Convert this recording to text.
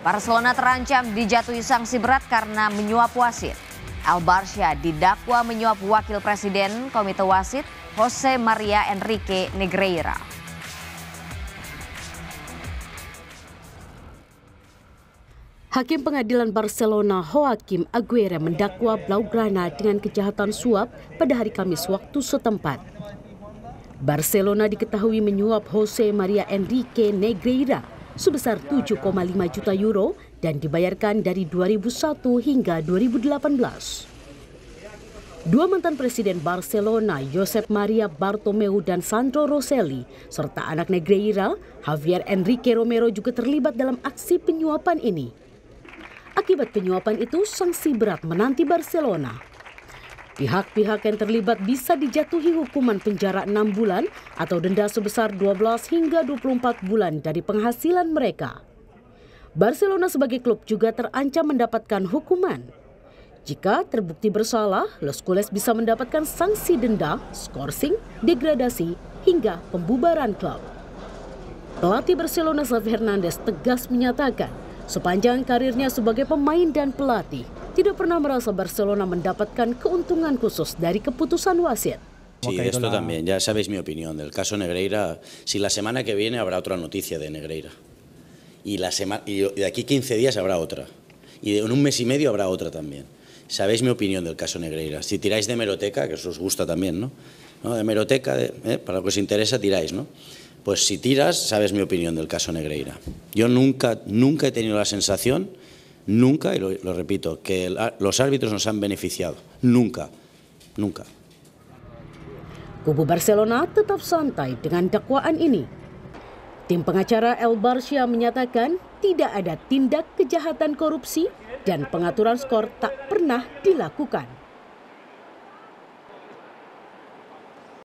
Barcelona terancam dijatuhi sanksi berat karena menyuap wasit. Al Barsha didakwa menyuap Wakil Presiden Komite Wasit Jose Maria Enrique Negreira. Hakim Pengadilan Barcelona Joaquim Aguirre mendakwa Blaugrana dengan kejahatan suap pada hari Kamis waktu setempat. Barcelona diketahui menyuap Jose Maria Enrique Negreira sebesar 7,5 juta euro dan dibayarkan dari 2001 hingga 2018. Dua mantan presiden Barcelona, Josep Maria Bartomeu dan Sandro Rosselli, serta anak Negreira, Javier Enrique Romero juga terlibat dalam aksi penyuapan ini. Akibat penyuapan itu, sanksi berat menanti Barcelona. Pihak-pihak yang terlibat bisa dijatuhi hukuman penjara 6 bulan atau denda sebesar 12 hingga 24 bulan dari penghasilan mereka. Barcelona sebagai klub juga terancam mendapatkan hukuman. Jika terbukti bersalah, Los Cules bisa mendapatkan sanksi denda, skorsing, degradasi, hingga pembubaran klub. Pelatih Barcelona Xavi Hernandez tegas menyatakan, sepanjang karirnya sebagai pemain dan pelatih, tidak Barcelona Sí, esto también. Ya sabéis mi opinión del caso Negreira. Si la semana que viene habrá otra noticia de Negreira. Y, la semana, de aquí 15 días habrá otra. Y en un mes y medio habrá otra también. Sabéis mi opinión del caso Negreira. Si tiráis de meroteca, que eso os gusta también, ¿no? ¿No? De meroteca, ¿eh? para lo que os interesa, tiráis, ¿no? Pues si tiras, sabes mi opinión del caso Negreira. Yo nunca, nunca he tenido la sensación Nunca, y lo, lo repito, que el, los árbitros nos han beneficiado. Nunca, nunca. Kubu Barcelona tetap santai dengan dakwaan ini. Tim pengacara El Barcia menyatakan tidak ada tindak kejahatan korupsi dan pengaturan skor tak pernah dilakukan.